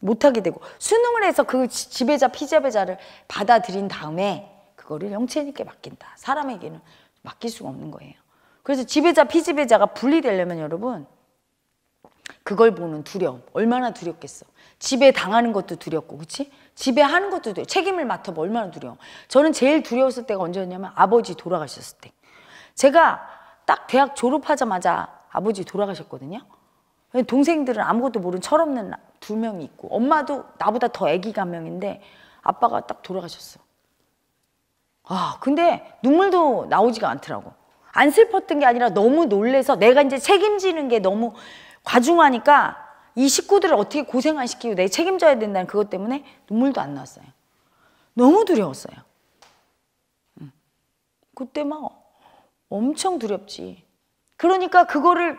못하게 되고 수능을 해서 그 지배자 피지배자를 받아들인 다음에 그거를 형체님께 맡긴다. 사람에게는 맡길 수가 없는 거예요. 그래서 지배자 피지배자가 분리되려면 여러분 그걸 보는 두려움 얼마나 두렵겠어. 지배 당하는 것도 두렵고 그치지 지배하는 것도 두려워. 책임을 맡아봐 얼마나 두려워. 저는 제일 두려웠을 때가 언제였냐면 아버지 돌아가셨을 때. 제가 딱 대학 졸업하자마자 아버지 돌아가셨거든요. 동생들은 아무것도 모르는 철없는 두 명이 있고 엄마도 나보다 더 아기가 한 명인데 아빠가 딱 돌아가셨어. 아 근데 눈물도 나오지가 않더라고. 안 슬펐던 게 아니라 너무 놀래서 내가 이제 책임지는 게 너무 과중하니까 이 식구들을 어떻게 고생 안 시키고 내 책임져야 된다는 그것 때문에 눈물도 안 났어요. 너무 두려웠어요. 음. 그때 막 엄청 두렵지. 그러니까 그거를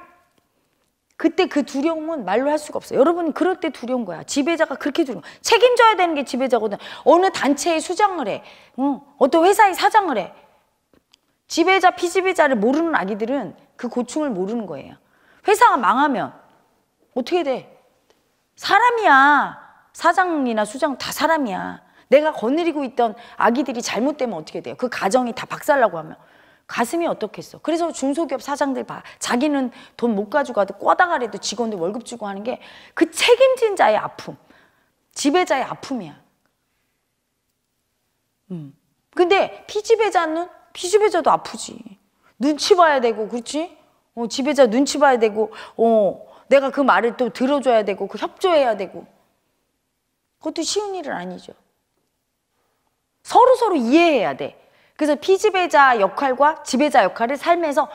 그때 그 두려움은 말로 할 수가 없어요. 여러분 그럴 때 두려운 거야. 지배자가 그렇게 두려워. 책임져야 되는 게 지배자거든. 어느 단체의 수장을 해. 응. 어떤 회사의 사장을 해. 지배자, 피지배자를 모르는 아기들은 그 고충을 모르는 거예요. 회사가 망하면 어떻게 돼? 사람이야. 사장이나 수장 다 사람이야. 내가 거느리고 있던 아기들이 잘못되면 어떻게 돼요? 그 가정이 다 박살나고 하면 가슴이 어떻겠어. 그래서 중소기업 사장들 봐. 자기는 돈 못 가져가도 꽈다가래도 직원들 월급 주고 하는 게 그 책임진 자의 아픔. 지배자의 아픔이야. 음. 근데 피지배자는 피지배자도 아프지. 눈치 봐야 되고 그렇지? 어, 지배자 눈치 봐야 되고 어, 내가 그 말을 또 들어줘야 되고 그 협조해야 되고 그것도 쉬운 일은 아니죠. 서로 서로 이해해야 돼. 그래서 피지배자 역할과 지배자 역할을 삶에서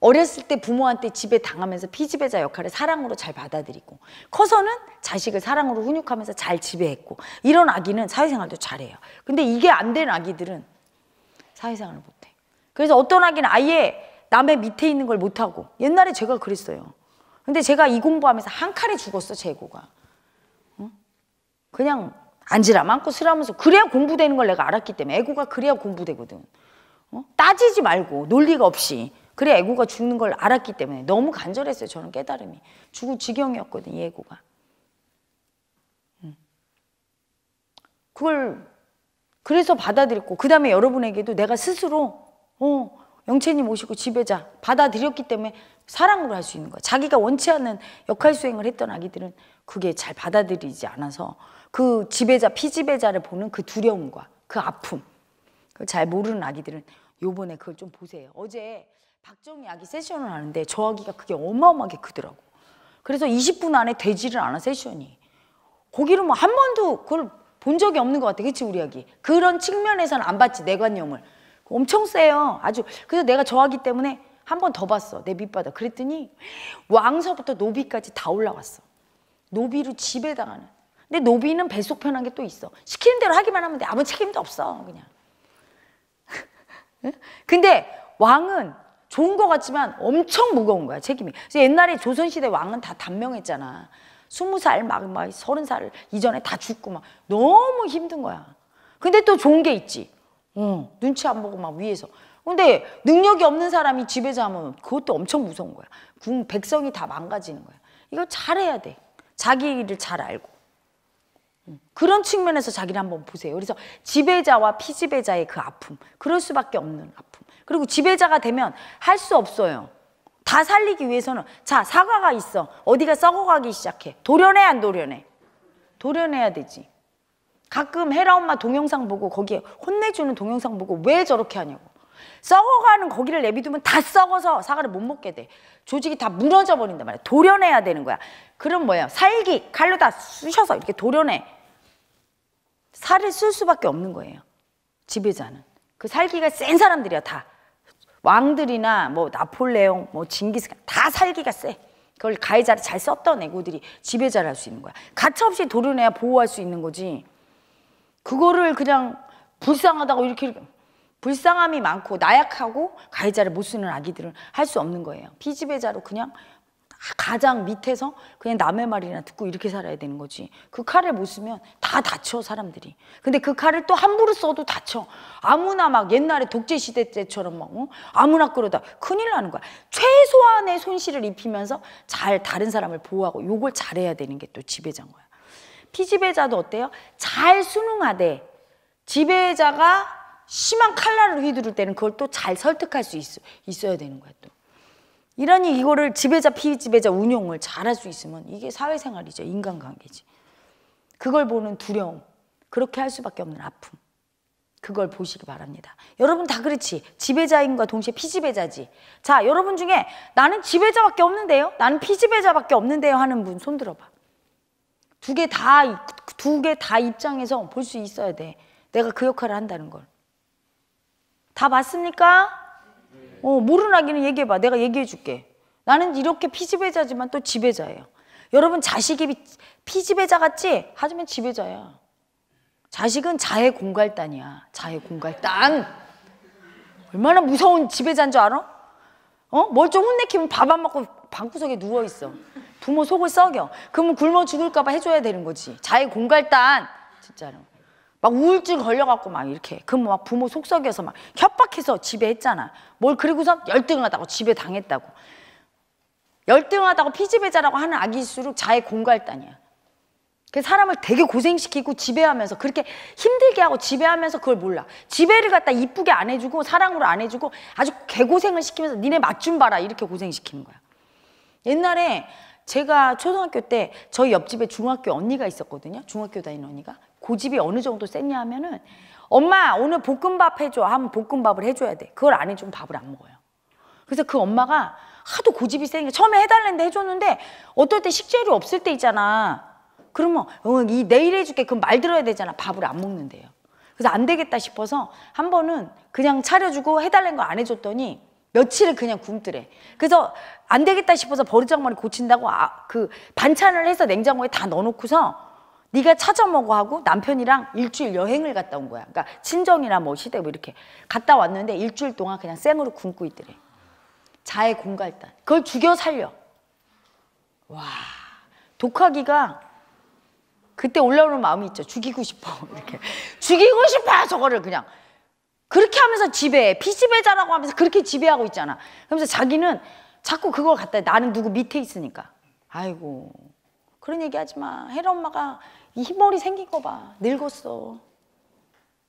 어렸을 때 부모한테 집에 당하면서 피지배자 역할을 사랑으로 잘 받아들이고 커서는 자식을 사랑으로 훈육하면서 잘 지배했고 이런 아기는 사회생활도 잘해요. 근데 이게 안 되는 아기들은 사회생활을 못해. 그래서 어떤 아기는 아예 남의 밑에 있는 걸 못하고 옛날에 제가 그랬어요. 근데 제가 이 공부하면서 한 칼에 죽었어 재고가. 그냥 앉으라 많고 쓰라면서 그래야 공부되는 걸 내가 알았기 때문에 애고가 그래야 공부되거든. 어? 따지지 말고 논리가 없이 그래야 애고가 죽는 걸 알았기 때문에 너무 간절했어요. 저는 깨달음이 죽을 지경이었거든 이 애고가. 그걸 그래서 받아들였고 그 다음에 여러분에게도 내가 스스로 어, 영채님 오시고 지배자 받아들였기 때문에 사랑으로 할 수 있는 거야. 자기가 원치 않는 역할 수행을 했던 아기들은 그게 잘 받아들이지 않아서 그 지배자, 피지배자를 보는 그 두려움과 그 아픔. 잘 모르는 아기들은 요번에 그걸 좀 보세요. 어제 박정희 아기 세션을 하는데 저 아기가 그게 어마어마하게 크더라고. 그래서 20분 안에 되지를 않아, 세션이. 거기를 뭐 한 번도 그걸 본 적이 없는 것 같아. 그치, 우리 아기? 그런 측면에서는 안 봤지, 내관념을. 엄청 세요. 아주. 그래서 내가 저 아기 때문에 한 번 더 봤어, 내 밑바닥. 그랬더니 왕서부터 노비까지 다 올라왔어. 노비로 지배당하는. 근데 노비는 배속 편한 게 또 있어. 시키는 대로 하기만 하면 돼. 아무 책임도 없어. 그냥. 근데 왕은 좋은 것 같지만 엄청 무거운 거야 책임이. 그래서 옛날에 조선시대 왕은 다 단명했잖아. 스무 살막막 서른 살 이전에 다 죽고 막 너무 힘든 거야. 근데 또 좋은 게 있지. 어, 눈치 안 보고 막 위에서. 근데 능력이 없는 사람이 지배자 면 그것도 엄청 무서운 거야. 궁 백성이 다 망가지는 거야. 이거 잘해야 돼. 자기 일을 잘 알고. 그런 측면에서 자기를 한번 보세요. 그래서 지배자와 피지배자의 그 아픔. 그럴 수밖에 없는 아픔. 그리고 지배자가 되면 할 수 없어요. 다 살리기 위해서는 자 사과가 있어. 어디가 썩어가기 시작해. 도련내안도련내도련내야 되지. 가끔 헤라 엄마 동영상 보고 거기에 혼내주는 동영상 보고 왜 저렇게 하냐고. 썩어가는 거기를 내비두면 다 썩어서 사과를 못 먹게 돼. 조직이 다 무너져 버린단 말이야. 도련내야 되는 거야. 그럼 뭐야? 살기 칼로 다 쑤셔서 이렇게 도련내 살을 쓸 수밖에 없는 거예요. 지배자는. 그 살기가 센 사람들이야, 다. 왕들이나 뭐 나폴레옹, 뭐 징기스칸 다 살기가 세. 그걸 가해자를 잘 썼던 애고들이 지배자를 할 수 있는 거야. 가차없이 도려내야 보호할 수 있는 거지. 그거를 그냥 불쌍하다고 이렇게, 이렇게 불쌍함이 많고 나약하고 가해자를 못 쓰는 아기들은 할 수 없는 거예요. 피지배자로 그냥 가장 밑에서 그냥 남의 말이나 듣고 이렇게 살아야 되는 거지. 그 칼을 못 쓰면 다 다쳐 사람들이. 근데 그 칼을 또 함부로 써도 다쳐. 아무나 막 옛날에 독재 시대 때처럼 막 어? 아무나 그러다 큰일 나는 거야. 최소한의 손실을 입히면서 잘 다른 사람을 보호하고 요걸 잘해야 되는 게 또 지배자인 거야. 피지배자도 어때요? 잘 수능하되 지배자가 심한 칼날을 휘두를 때는 그걸 또 잘 설득할 수 있, 있어야 되는 거야 또. 이러니 이거를 지배자 피지배자 운용을 잘할 수 있으면 이게 사회생활이죠. 인간관계지. 그걸 보는 두려움. 그렇게 할 수밖에 없는 아픔. 그걸 보시기 바랍니다. 여러분 다 그렇지. 지배자인과 동시에 피지배자지. 자, 여러분 중에 나는 지배자밖에 없는데요. 나는 피지배자밖에 없는데요 하는 분 손 들어 봐. 두 개 다 두 개 다 입장에서 볼 수 있어야 돼. 내가 그 역할을 한다는 걸. 다 맞습니까? 어, 모르는 아기는 얘기해봐. 내가 얘기해줄게. 나는 이렇게 피지배자지만 또 지배자예요. 여러분 자식이 피지배자 같지? 하지만 지배자야. 자식은 자의 공갈단이야. 자의 공갈단. 얼마나 무서운 지배자인 줄 알아? 어? 뭘좀 혼내키면 밥 안 먹고 방구석에 누워있어. 부모 속을 썩여. 그러면 굶어 죽을까봐 해줘야 되는 거지. 자의 공갈단. 진짜로. 막 우울증 걸려갖고 막 이렇게 그럼 막 부모 속썩여서 막 협박해서 집에 했잖아 뭘 그리고선 열등하다고 집에 당했다고 열등하다고 피지배자라고 하는 아기일수록 자의 공갈단이야 그 사람을 되게 고생시키고 지배하면서 그렇게 힘들게 하고 지배하면서 그걸 몰라 지배를 갖다 이쁘게 안 해주고 사랑으로 안 해주고 아주 개고생을 시키면서 니네 맛좀 봐라 이렇게 고생시키는 거야 옛날에 제가 초등학교 때 저희 옆집에 중학교 언니가 있었거든요 중학교 다니는 언니가 고집이 어느 정도 셌냐 하면은 엄마 오늘 볶음밥 해줘 하면 볶음밥을 해줘야 돼. 그걸 안 해주면 밥을 안 먹어요. 그래서 그 엄마가 하도 고집이 세니까 처음에 해달랬는데 해줬는데 어떨 때 식재료 없을 때 있잖아. 그러면 어, 이 내일 해줄게 그럼 말 들어야 되잖아. 밥을 안 먹는데요. 그래서 안 되겠다 싶어서 한 번은 그냥 차려주고 해달라는 거 안 해줬더니 며칠을 그냥 굶더래. 그래서 안 되겠다 싶어서 버르장머리 고친다고 아, 그 반찬을 해서 냉장고에 다 넣어놓고서 네가 찾아 먹어 하고 남편이랑 일주일 여행을 갔다 온 거야. 그러니까 친정이나 뭐 시댁 뭐 이렇게 갔다 왔는데 일주일 동안 그냥 생으로 굶고 있더래. 자해 공갈단. 그걸 죽여 살려. 와 독하기가 그때 올라오는 마음이 있죠. 죽이고 싶어 이렇게 죽이고 싶어 저거를 그냥 그렇게 하면서 지배해 피지배자라고 하면서 그렇게 지배하고 있잖아. 그러면서 자기는 자꾸 그걸 갖다 나는 누구 밑에 있으니까. 아이고 그런 얘기 하지 마. 혜라 엄마가 이 흰머리 생긴 거 봐. 늙었어.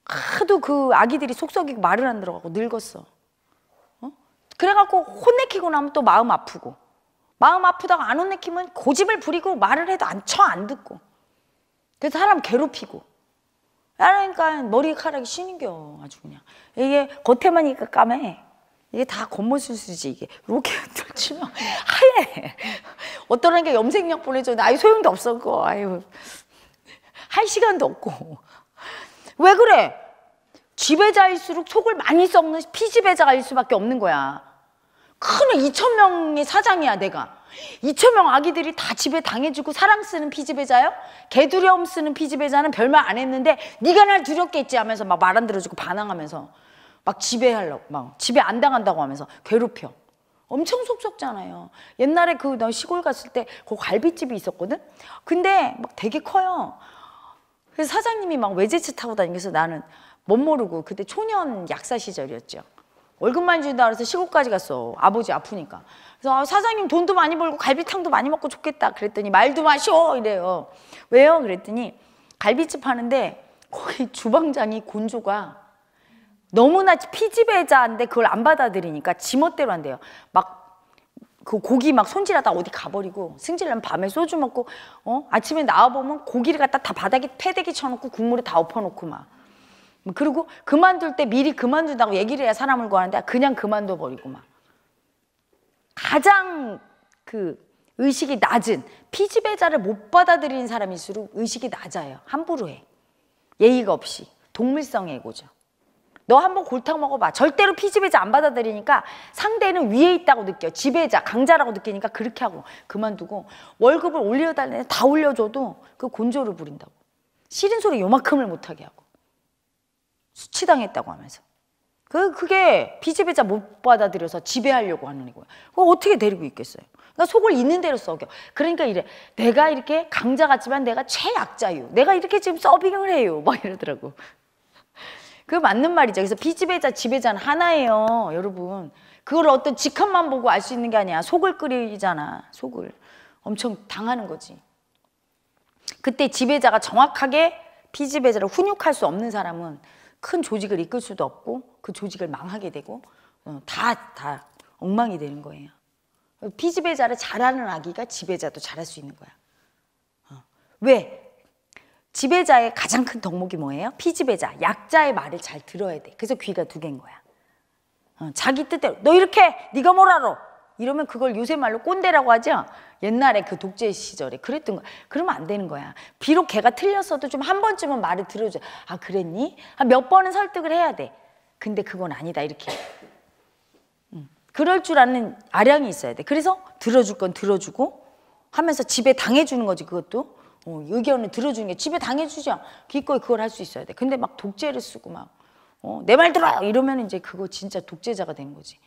하도 그 아기들이 속썩이고 말을 안 들어가고 늙었어. 어? 그래갖고 혼내키고 나면 또 마음 아프고. 마음 아프다고 안 혼내키면 고집을 부리고 말을 해도 안 쳐 안 듣고. 그래서 사람 괴롭히고. 그러니까 머리카락이 쉬겨 아주 그냥. 이게 겉에만 이까 까매. 이게 다 겉모술수지 이게 이렇게 들치면 하얘 어떠게 염색약 보내줘 나 소용도 없었고 아유 할 시간도 없고. 왜 그래? 지배자일수록 속을 많이 썩는 피지배자일 수밖에 없는 거야. 큰애 2천 명의 사장이야 내가. 2천 명 아기들이 다 집에 당해주고 사랑 쓰는 피지배자요? 개두려움 쓰는 피지배자는 별말 안 했는데 네가 날 두렵게 했지 하면서 막 말 안 들어주고 반항하면서 막 지배하려고 막 집에 안 당한다고 하면서 괴롭혀. 엄청 속썩잖아요. 옛날에 그나 시골 갔을 때 그 갈비집이 있었거든. 근데 막 되게 커요. 그래서 사장님이 막 외제차 타고 다니면서 나는 못 모르고 그때 초년 약사 시절이었죠. 월급만 준다 고해서 시골까지 갔어. 아버지 아프니까. 그래서 아, 사장님 돈도 많이 벌고 갈비탕도 많이 먹고 좋겠다. 그랬더니 말도 마셔 이래요. 왜요? 그랬더니 갈비집 하는데 거기 주방장이 곤조가 너무나 피지배자인데 그걸 안 받아들이니까 지멋대로 한대요. 막그 고기 막 손질하다 어디 가버리고 승질나면 밤에 소주 먹고 어 아침에 나와보면 고기를 갖다 다 바닥에 패대기 쳐놓고 국물에 다 엎어놓고 막 그리고 그만둘 때 미리 그만둔다고 얘기를 해야 사람을 구하는데 그냥 그만둬 버리고 막 가장 그 의식이 낮은 피지배자를 못받아들인 사람일수록 의식이 낮아요 함부로 해 예의가 없이 동물성애고죠 너 한 번 골탕 먹어봐. 절대로 피지배자 안 받아들이니까 상대는 위에 있다고 느껴. 지배자, 강자라고 느끼니까 그렇게 하고 그만두고 월급을 올려달래다 올려줘도 그 곤조를 부린다고. 싫은 소리 요만큼을 못하게 하고. 수치당했다고 하면서. 그, 그게 피지배자못 받아들여서 지배하려고 하는 거야. 그거 어떻게 데리고 있겠어요? 그러니까 속을 있는 대로 썩여. 그러니까 이래. 내가 이렇게 강자 같지만 내가 최약자유. 내가 이렇게 지금 서빙을 해요. 막 이러더라고. 그 맞는 말이죠. 그래서 비지배자, 지배자는 하나예요. 여러분. 그걸 어떤 직함만 보고 알 수 있는 게 아니야. 속을 끓이잖아. 속을. 엄청 당하는 거지. 그때 지배자가 정확하게 피지배자를 훈육할 수 없는 사람은 큰 조직을 이끌 수도 없고 그 조직을 망하게 되고 다다 어, 다 엉망이 되는 거예요. 피지배자를 잘하는 아기가 지배자도 잘할 수 있는 거야. 어. 왜? 지배자의 가장 큰 덕목이 뭐예요? 피지배자, 약자의 말을 잘 들어야 돼. 그래서 귀가 두 개인 거야. 어, 자기 뜻대로 너 이렇게 네가 뭘 알아? 이러면 그걸 요새 말로 꼰대라고 하죠. 옛날에 그 독재 시절에 그랬던 거. 그러면 안 되는 거야. 비록 걔가 틀렸어도 좀 한 번쯤은 말을 들어줘. 아 그랬니? 아, 몇 번은 설득을 해야 돼. 근데 그건 아니다 이렇게. 음. 그럴 줄 아는 아량이 있어야 돼. 그래서 들어줄 건 들어주고 하면서 집에 당해주는 거지 그것도. 어, 의견을 들어주는 게 집에 당해주죠. 기꺼이 그걸 할 수 있어야 돼. 근데 막 독재를 쓰고 막, 어, 내 말 들어! 이러면 이제 그거 진짜 독재자가 되는 거지.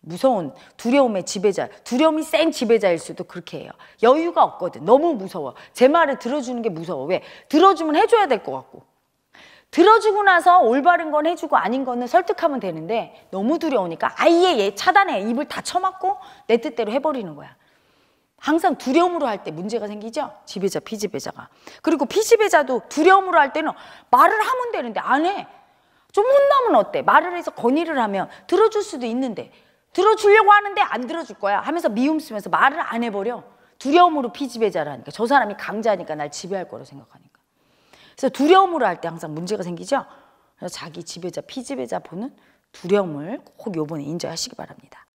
무서운 두려움의 지배자, 두려움이 센 지배자일 수도 그렇게 해요. 여유가 없거든. 너무 무서워. 제 말을 들어주는 게 무서워. 왜? 들어주면 해줘야 될 것 같고. 들어주고 나서 올바른 건 해주고 아닌 거는 설득하면 되는데 너무 두려우니까 아예 얘 차단해. 입을 다 쳐맞고 내 뜻대로 해버리는 거야. 항상 두려움으로 할 때 문제가 생기죠? 지배자, 피지배자가. 그리고 피지배자도 두려움으로 할 때는 말을 하면 되는데 안 해. 좀 혼나면 어때? 말을 해서 건의를 하면 들어줄 수도 있는데 들어주려고 하는데 안 들어줄 거야 하면서 미움 쓰면서 말을 안 해버려. 두려움으로 피지배자를 니까저 사람이 강자니까 날 지배할 거로 생각하니까. 그래서 두려움으로 할 때 항상 문제가 생기죠? 그래서 자기 지배자, 피지배자 보는 두려움을 꼭 요번에 인정하시기 바랍니다.